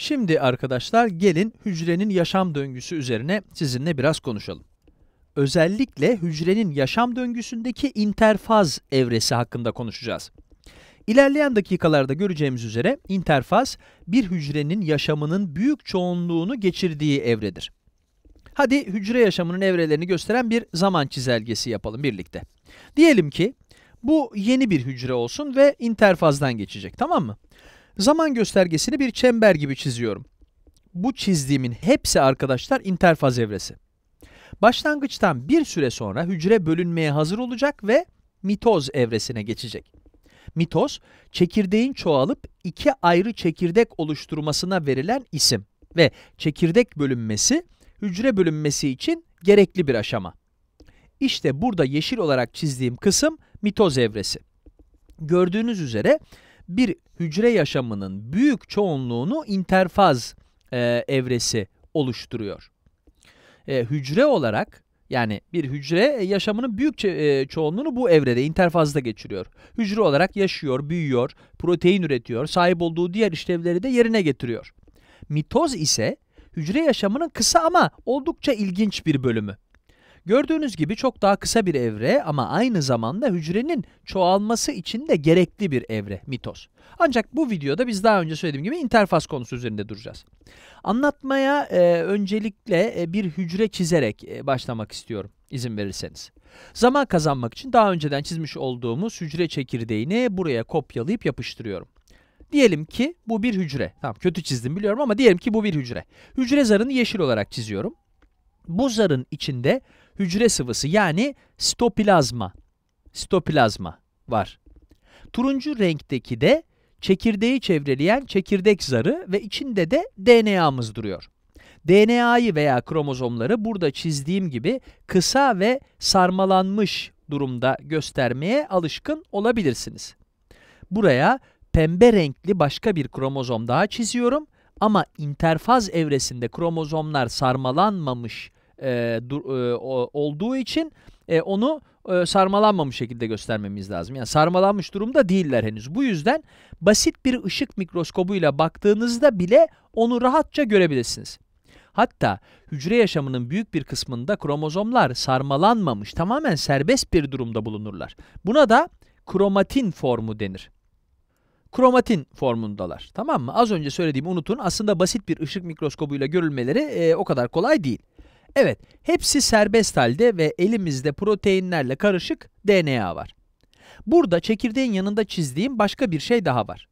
Şimdi arkadaşlar gelin hücrenin yaşam döngüsü üzerine sizinle biraz konuşalım. Özellikle hücrenin yaşam döngüsündeki interfaz evresi hakkında konuşacağız. İlerleyen dakikalarda göreceğimiz üzere interfaz bir hücrenin yaşamının büyük çoğunluğunu geçirdiği evredir. Hadi hücre yaşamının evrelerini gösteren bir zaman çizelgesi yapalım birlikte. Diyelim ki bu yeni bir hücre olsun ve interfazdan geçecek tamam mı? Zaman göstergesini bir çember gibi çiziyorum. Bu çizdiğimin hepsi arkadaşlar interfaz evresi. Başlangıçtan bir süre sonra hücre bölünmeye hazır olacak ve mitoz evresine geçecek. Mitoz, çekirdeğin çoğalıp iki ayrı çekirdek oluşturmasına verilen isim ve çekirdek bölünmesi, hücre bölünmesi için gerekli bir aşama. İşte burada yeşil olarak çizdiğim kısım mitoz evresi. Gördüğünüz üzere bir hücre yaşamının büyük çoğunluğunu interfaz e, evresi oluşturuyor. E, hücre olarak yani bir hücre yaşamının büyük e, çoğunluğunu bu evrede, interfazda geçiriyor. Hücre olarak yaşıyor, büyüyor, protein üretiyor, sahip olduğu diğer işlevleri de yerine getiriyor. Mitoz ise hücre yaşamının kısa ama oldukça ilginç bir bölümü. Gördüğünüz gibi çok daha kısa bir evre ama aynı zamanda hücrenin çoğalması için de gerekli bir evre mitoz. Ancak bu videoda biz daha önce söylediğim gibi interfaz konusu üzerinde duracağız. Anlatmaya e, öncelikle e, bir hücre çizerek e, başlamak istiyorum izin verirseniz. Zaman kazanmak için daha önceden çizmiş olduğumuz hücre çekirdeğini buraya kopyalayıp yapıştırıyorum. Diyelim ki bu bir hücre. Tamam kötü çizdim biliyorum ama diyelim ki bu bir hücre. Hücre zarını yeşil olarak çiziyorum. Bu zarın içinde hücre sıvısı yani stoplazma. Stoplazma var. Turuncu renkteki de çekirdeği çevreleyen çekirdek zarı ve içinde de DNA'mız duruyor. DNA'yı veya kromozomları burada çizdiğim gibi kısa ve sarmalanmış durumda göstermeye alışkın olabilirsiniz. Buraya pembe renkli başka bir kromozom daha çiziyorum ama interfaz evresinde kromozomlar sarmalanmamış e, dur, e, olduğu için e, onu e, sarmalanmamış şekilde göstermemiz lazım. Yani sarmalanmış durumda değiller henüz. Bu yüzden basit bir ışık mikroskobuyla baktığınızda bile onu rahatça görebilirsiniz. Hatta hücre yaşamının büyük bir kısmında kromozomlar sarmalanmamış, tamamen serbest bir durumda bulunurlar. Buna da kromatin formu denir. Kromatin formundalar. Tamam mı? Az önce söylediğimi unutun. Aslında basit bir ışık mikroskobuyla görülmeleri e, o kadar kolay değil. Evet, hepsi serbest halde ve elimizde proteinlerle karışık DNA var. Burada çekirdeğin yanında çizdiğim başka bir şey daha var.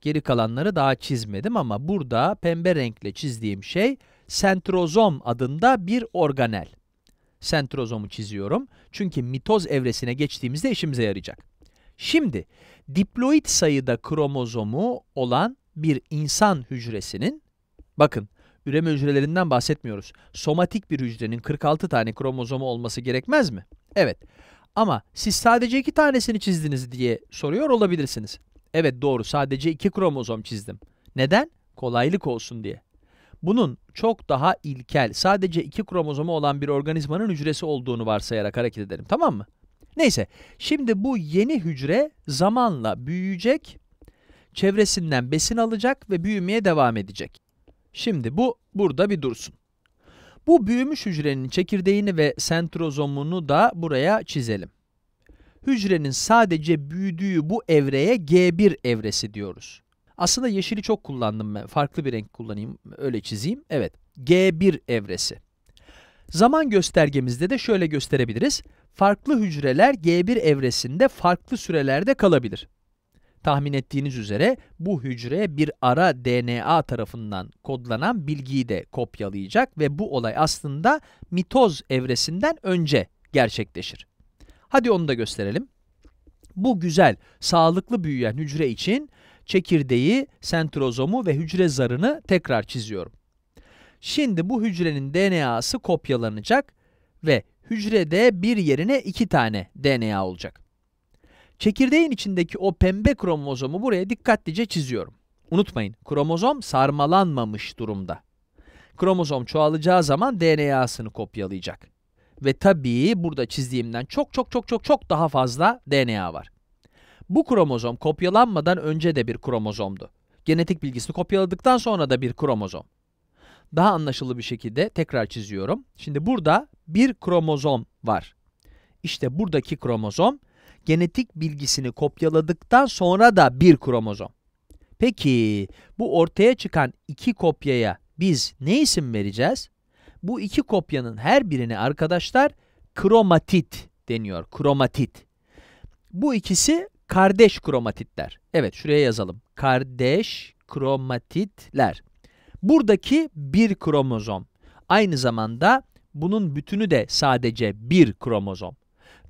Geri kalanları daha çizmedim ama burada pembe renkle çizdiğim şey sentrozom adında bir organel. Sentrozomu çiziyorum çünkü mitoz evresine geçtiğimizde işimize yarayacak. Şimdi diploid sayıda kromozomu olan bir insan hücresinin bakın Üreme hücrelerinden bahsetmiyoruz. Somatik bir hücrenin 46 tane kromozomu olması gerekmez mi? Evet. Ama siz sadece iki tanesini çizdiniz diye soruyor olabilirsiniz. Evet doğru sadece iki kromozom çizdim. Neden? Kolaylık olsun diye. Bunun çok daha ilkel, sadece iki kromozomu olan bir organizmanın hücresi olduğunu varsayarak hareket edelim tamam mı? Neyse, şimdi bu yeni hücre zamanla büyüyecek, çevresinden besin alacak ve büyümeye devam edecek. Şimdi bu burada bir dursun. Bu büyümüş hücrenin çekirdeğini ve sentrozomunu da buraya çizelim. Hücrenin sadece büyüdüğü bu evreye G1 evresi diyoruz. Aslında yeşili çok kullandım ben. Farklı bir renk kullanayım, öyle çizeyim. Evet, G1 evresi. Zaman göstergemizde de şöyle gösterebiliriz. Farklı hücreler G1 evresinde farklı sürelerde kalabilir. Tahmin ettiğiniz üzere bu hücre bir ara DNA tarafından kodlanan bilgiyi de kopyalayacak ve bu olay aslında mitoz evresinden önce gerçekleşir. Hadi onu da gösterelim. Bu güzel, sağlıklı büyüyen hücre için çekirdeği, sentrozomu ve hücre zarını tekrar çiziyorum. Şimdi bu hücrenin DNA'sı kopyalanacak ve hücrede bir yerine iki tane DNA olacak. Çekirdeğin içindeki o pembe kromozomu buraya dikkatlice çiziyorum. Unutmayın kromozom sarmalanmamış durumda. Kromozom çoğalacağı zaman DNA'sını kopyalayacak. Ve tabii burada çizdiğimden çok çok çok çok çok daha fazla DNA var. Bu kromozom kopyalanmadan önce de bir kromozomdu. Genetik bilgisini kopyaladıktan sonra da bir kromozom. Daha anlaşılı bir şekilde tekrar çiziyorum. Şimdi burada bir kromozom var. İşte buradaki kromozom genetik bilgisini kopyaladıktan sonra da bir kromozom. Peki bu ortaya çıkan iki kopyaya biz ne isim vereceğiz? Bu iki kopyanın her birini arkadaşlar kromatit deniyor. Kromatit. Bu ikisi kardeş kromatitler. Evet şuraya yazalım. Kardeş kromatitler. Buradaki bir kromozom. Aynı zamanda bunun bütünü de sadece bir kromozom.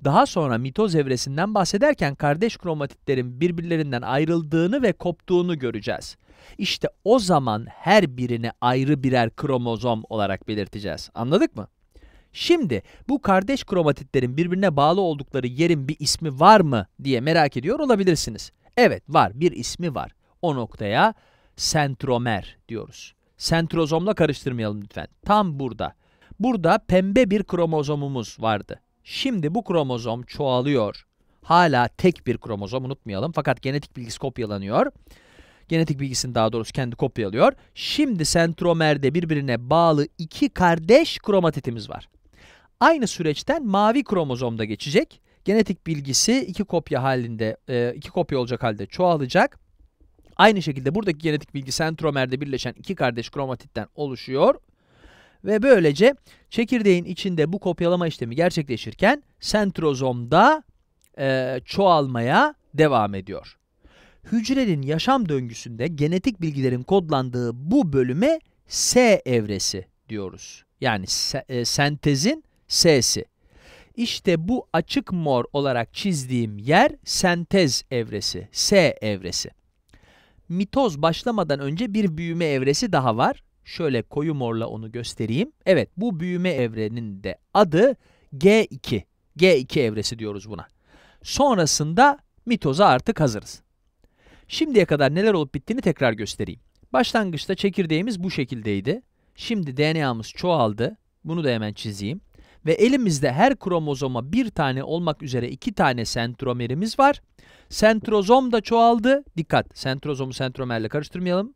Daha sonra mitoz evresinden bahsederken kardeş kromatitlerin birbirlerinden ayrıldığını ve koptuğunu göreceğiz. İşte o zaman her birini ayrı birer kromozom olarak belirteceğiz. Anladık mı? Şimdi bu kardeş kromatitlerin birbirine bağlı oldukları yerin bir ismi var mı diye merak ediyor olabilirsiniz. Evet var bir ismi var. O noktaya sentromer diyoruz. Sentrozomla karıştırmayalım lütfen. Tam burada. Burada pembe bir kromozomumuz vardı. Şimdi bu kromozom çoğalıyor. Hala tek bir kromozom unutmayalım. Fakat genetik bilgisi kopyalanıyor. Genetik bilgisini daha doğrusu kendi kopyalıyor. Şimdi sentromerde birbirine bağlı iki kardeş kromatitimiz var. Aynı süreçten mavi kromozomda geçecek. Genetik bilgisi iki kopya halinde, e, iki kopya olacak halde çoğalacak. Aynı şekilde buradaki genetik bilgi sentromerde birleşen iki kardeş kromatitten oluşuyor ve böylece çekirdeğin içinde bu kopyalama işlemi gerçekleşirken sentrozomda e, çoğalmaya devam ediyor. Hücrenin yaşam döngüsünde genetik bilgilerin kodlandığı bu bölüme S evresi diyoruz. Yani se, e, sentezin S'si. İşte bu açık mor olarak çizdiğim yer sentez evresi, S evresi. Mitoz başlamadan önce bir büyüme evresi daha var. Şöyle koyu morla onu göstereyim. Evet bu büyüme evrenin de adı G2. G2 evresi diyoruz buna. Sonrasında mitoza artık hazırız. Şimdiye kadar neler olup bittiğini tekrar göstereyim. Başlangıçta çekirdeğimiz bu şekildeydi. Şimdi DNA'mız çoğaldı. Bunu da hemen çizeyim. Ve elimizde her kromozoma bir tane olmak üzere iki tane sentromerimiz var. Sentrozom da çoğaldı. Dikkat sentrozomu sentromerle karıştırmayalım.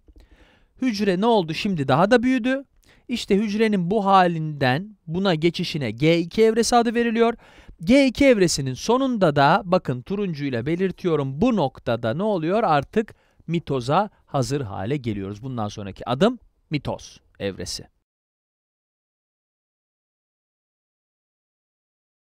Hücre ne oldu? Şimdi daha da büyüdü. İşte hücrenin bu halinden buna geçişine G2 evresi adı veriliyor. G2 evresinin sonunda da bakın turuncuyla belirtiyorum bu noktada ne oluyor? Artık mitoza hazır hale geliyoruz. Bundan sonraki adım mitoz evresi.